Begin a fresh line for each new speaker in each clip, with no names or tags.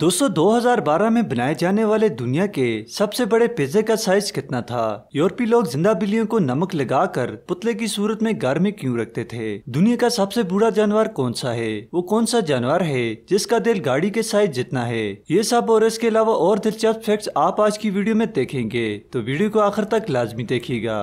दोस्तों 2012 में बनाए जाने वाले दुनिया के सबसे बड़े पिज्जे का साइज कितना था यूरोपी लोग जिंदा बिल्लियों को नमक लगाकर पुतले की सूरत में घर में क्यों रखते थे दुनिया का सबसे बुरा जानवर कौन सा है वो कौन सा जानवर है जिसका दिल गाड़ी के साइज जितना है ये सब और इसके अलावा और दिलचस्प फैक्ट आप आज की वीडियो में देखेंगे तो वीडियो को आखिर तक लाजमी देखिएगा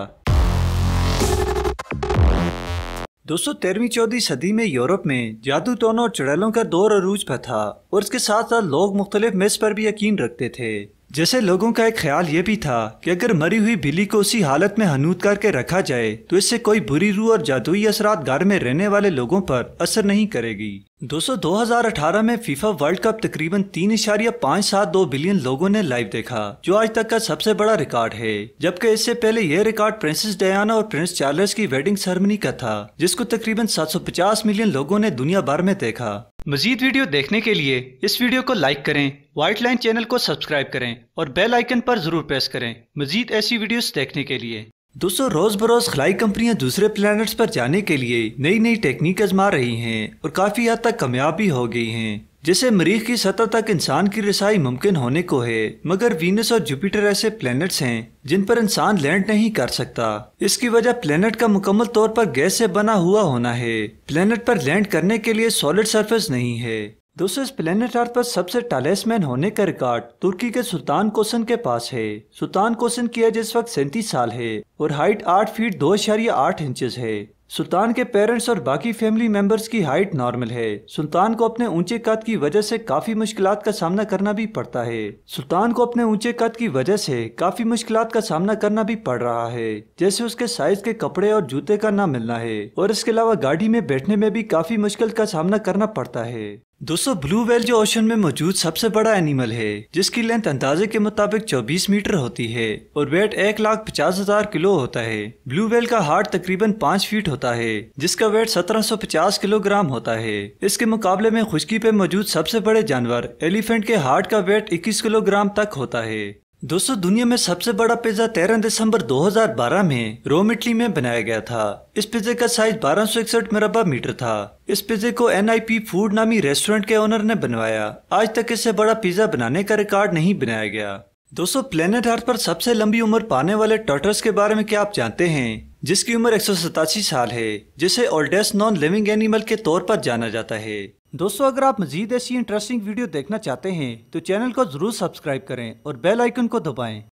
दोस्तों तेरहवीं चौदहवीं सदी में यूरोप में जादू टोनों और चुड़ैलों का दौर अरूज पर था और इसके साथ साथ लोग मुख्तलिफ मिस पर भी यकीन रखते थे जैसे लोगों का एक ख्याल ये भी था कि अगर मरी हुई बिल्ली को उसी हालत में हनूत करके रखा जाए तो इससे कोई बुरी रूह और जादुई असरात घर में रहने वाले लोगों पर असर नहीं करेगी दोस्तों 2018 में फीफा वर्ल्ड कप तकरीबन तीन इशारिया पाँच सात दो बिलियन लोगों ने लाइव देखा जो आज तक का सबसे बड़ा रिकॉर्ड है जबकि इससे पहले यह रिकॉर्ड प्रिंसेस डयाना और प्रिंस चार्ल्स की वेडिंग सेरेमनी का था जिसको तकरीबन 750 मिलियन लोगों ने दुनिया भर में देखा मजीद वीडियो देखने के लिए इस वीडियो को लाइक करें व्हाइट लाइन चैनल को सब्सक्राइब करें और बेल आइकन पर जरूर प्रेस करें मजीद ऐसी वीडियो देखने के लिए दोस्तों रोज बरोज खलाई कंपनियां दूसरे प्लैनेट्स पर जाने के लिए नई नई टेक्निक आजमा रही हैं और काफी हद तक कामयाब भी हो गई हैं जैसे मरीख की सतह तक इंसान की रसाई मुमकिन होने को है मगर वीनस और जुपिटर ऐसे प्लैनेट्स हैं जिन पर इंसान लैंड नहीं कर सकता इसकी वजह प्लैनेट का मुकम्मल तौर पर गैस से बना हुआ होना है प्लैनेट पर लैंड करने के लिए सॉलिड सरफेस नहीं है दोस्तों इस प्लेनेट अर्थ पर सबसे टालेस्ट मैन होने का रिकॉर्ड तुर्की के सुल्तान कोसन के पास है सुल्तान कोसन की एज इस वक्त सैंतीस साल है और हाइट आठ फीट दो इशारिया आठ इंचज है सुल्तान के पेरेंट्स और बाकी फैमिली मेंबर्स की हाइट नॉर्मल है सुल्तान को अपने ऊंचे कद की वजह से काफी मुश्किल का सामना करना भी पड़ता है सुल्तान को अपने ऊंचे कद की वजह से काफी मुश्किल का सामना करना भी पड़ रहा है जैसे उसके साइज के कपड़े और जूते का ना मिलना है और इसके अलावा गाड़ी में बैठने में भी काफी मुश्किल का सामना करना पड़ता है दोस्तों ब्लू वेल जो ओशन में मौजूद सबसे बड़ा एनिमल है जिसकी लेंथ अंदाजे के मुताबिक 24 मीटर होती है और वेट एक लाख पचास हजार किलो होता है ब्लू वेल का हार्ट तकरीबन पाँच फीट होता है जिसका वेट 1750 किलोग्राम होता है इसके मुकाबले में खुशकी पे मौजूद सबसे बड़े जानवर एलिफेंट के हार्ट का वेट इक्कीस किलोग्राम तक होता है दोस्तों दुनिया में सबसे बड़ा पिज्जा 13 दिसंबर 2012 में रोम इटली में बनाया गया था इस पिज्जे का साइज बारह सौ इकसठ मरबा मीटर था इस पिज्जे को एनआईपी फूड नामी रेस्टोरेंट के ओनर ने बनवाया आज तक इससे बड़ा पिज्जा बनाने का रिकॉर्ड नहीं बनाया गया दोस्तों प्लेनेट अर्थ पर सबसे लंबी उम्र पाने वाले टर्टर्स के बारे में क्या आप जानते हैं जिसकी उम्र एक साल है जिसे ओल्डेस्ट नॉन लिविंग एनिमल के तौर पर जाना जाता है दोस्तों अगर आप मजीद ऐसी इंटरेस्टिंग वीडियो देखना चाहते हैं तो चैनल को ज़रूर सब्सक्राइब करें और बेल आइकन को दबाएं